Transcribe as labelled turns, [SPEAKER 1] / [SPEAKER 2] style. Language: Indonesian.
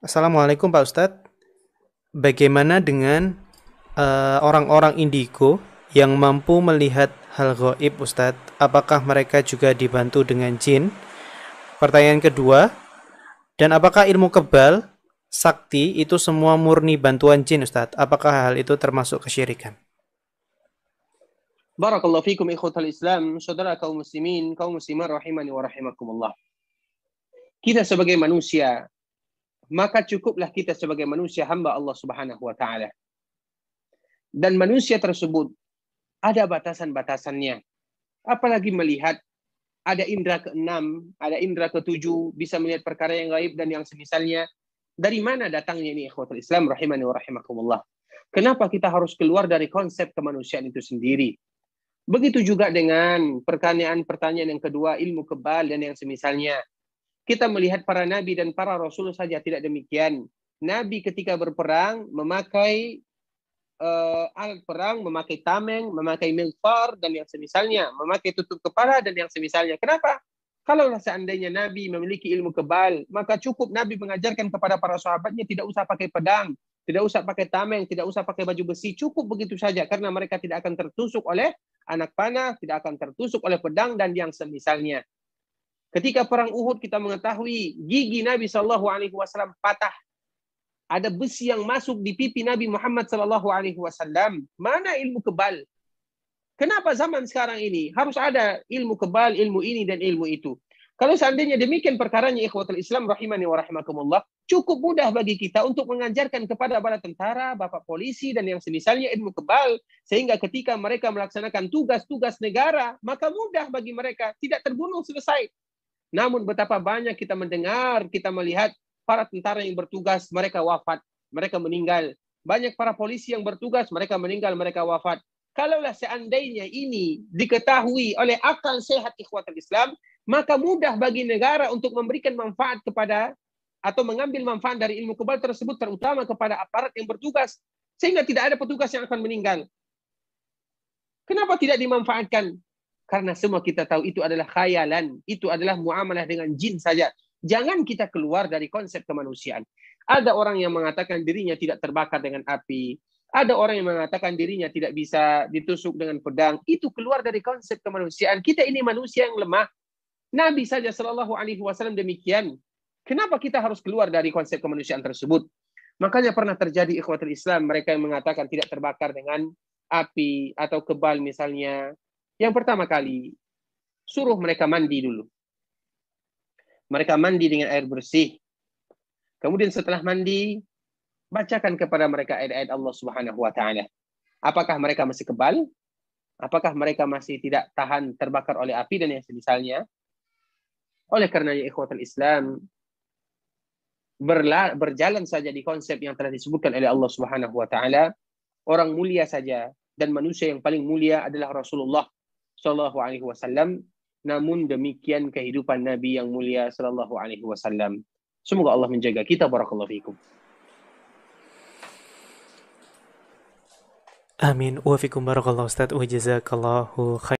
[SPEAKER 1] Assalamualaikum Pak Ustadz. Bagaimana dengan eh, orang-orang uh, indigo yang mampu melihat hal goib Ustadz? Apakah mereka juga dibantu dengan jin? Pertanyaan kedua, dan apakah ilmu kebal, sakti itu semua murni bantuan jin Ustadz? Apakah hal itu termasuk kesyirikan? Barakallahu fikum ikhwatal Islam, saudara kaum muslimin, kaum muslimat rahimani wa rahimakumullah. Kita sebagai manusia maka cukuplah kita sebagai manusia hamba Allah Subhanahu wa taala. Dan manusia tersebut ada batasan-batasannya. Apalagi melihat ada indera keenam, ada indera ketujuh, bisa melihat perkara yang gaib dan yang semisalnya. Dari mana datangnya ini ikhwatul Islam rahimani wa rahimakumullah. Kenapa kita harus keluar dari konsep kemanusiaan itu sendiri? Begitu juga dengan pertanyaan-pertanyaan yang kedua, ilmu kebal dan yang semisalnya. Kita melihat para nabi dan para rasul saja tidak demikian. Nabi ketika berperang memakai uh, alat perang, memakai tameng, memakai milfar dan yang semisalnya, memakai tutup kepala dan yang semisalnya. Kenapa? Kalau seandainya Nabi memiliki ilmu kebal, maka cukup Nabi mengajarkan kepada para sahabatnya tidak usah pakai pedang, tidak usah pakai tameng, tidak usah pakai baju besi, cukup begitu saja karena mereka tidak akan tertusuk oleh anak panah, tidak akan tertusuk oleh pedang dan yang semisalnya. Ketika perang Uhud kita mengetahui gigi Nabi Shallallahu Alaihi Wasallam patah, ada besi yang masuk di pipi Nabi Muhammad Shallallahu Alaihi Wasallam. Mana ilmu kebal? Kenapa zaman sekarang ini harus ada ilmu kebal, ilmu ini dan ilmu itu? Kalau seandainya demikian perkaranya ikhwatul Islam rahimani wa rahimakumullah, cukup mudah bagi kita untuk mengajarkan kepada para tentara, bapak polisi dan yang semisalnya ilmu kebal sehingga ketika mereka melaksanakan tugas-tugas negara, maka mudah bagi mereka tidak terbunuh selesai. Namun betapa banyak kita mendengar, kita melihat para tentara yang bertugas, mereka wafat, mereka meninggal. Banyak para polisi yang bertugas, mereka meninggal, mereka wafat. Kalaulah seandainya ini diketahui oleh akal sehat ikhwatul Islam, maka mudah bagi negara untuk memberikan manfaat kepada atau mengambil manfaat dari ilmu kebal tersebut terutama kepada aparat yang bertugas sehingga tidak ada petugas yang akan meninggal. Kenapa tidak dimanfaatkan? Karena semua kita tahu itu adalah khayalan, itu adalah muamalah dengan jin saja. Jangan kita keluar dari konsep kemanusiaan. Ada orang yang mengatakan dirinya tidak terbakar dengan api, ada orang yang mengatakan dirinya tidak bisa ditusuk dengan pedang. Itu keluar dari konsep kemanusiaan. Kita ini manusia yang lemah. Nabi saja Shallallahu Alaihi Wasallam demikian. Kenapa kita harus keluar dari konsep kemanusiaan tersebut? Makanya pernah terjadi ikhwatul Islam mereka yang mengatakan tidak terbakar dengan api atau kebal misalnya yang pertama kali, suruh mereka mandi dulu. Mereka mandi dengan air bersih. Kemudian setelah mandi, bacakan kepada mereka ayat-ayat Allah Subhanahu wa taala. Apakah mereka masih kebal? Apakah mereka masih tidak tahan terbakar oleh api dan yang semisalnya? Oleh karenanya ikhwatul Islam berla, berjalan saja di konsep yang telah disebutkan oleh Allah Subhanahu wa taala, orang mulia saja dan manusia yang paling mulia adalah Rasulullah Shallallahu Alaihi Wasallam. Namun demikian kehidupan Nabi yang mulia Shallallahu Alaihi Wasallam. Semoga Allah menjaga kita. Barakallahu fiikum. Amin. Wa fikum barakallahu Ustaz. Wa jazakallahu khair.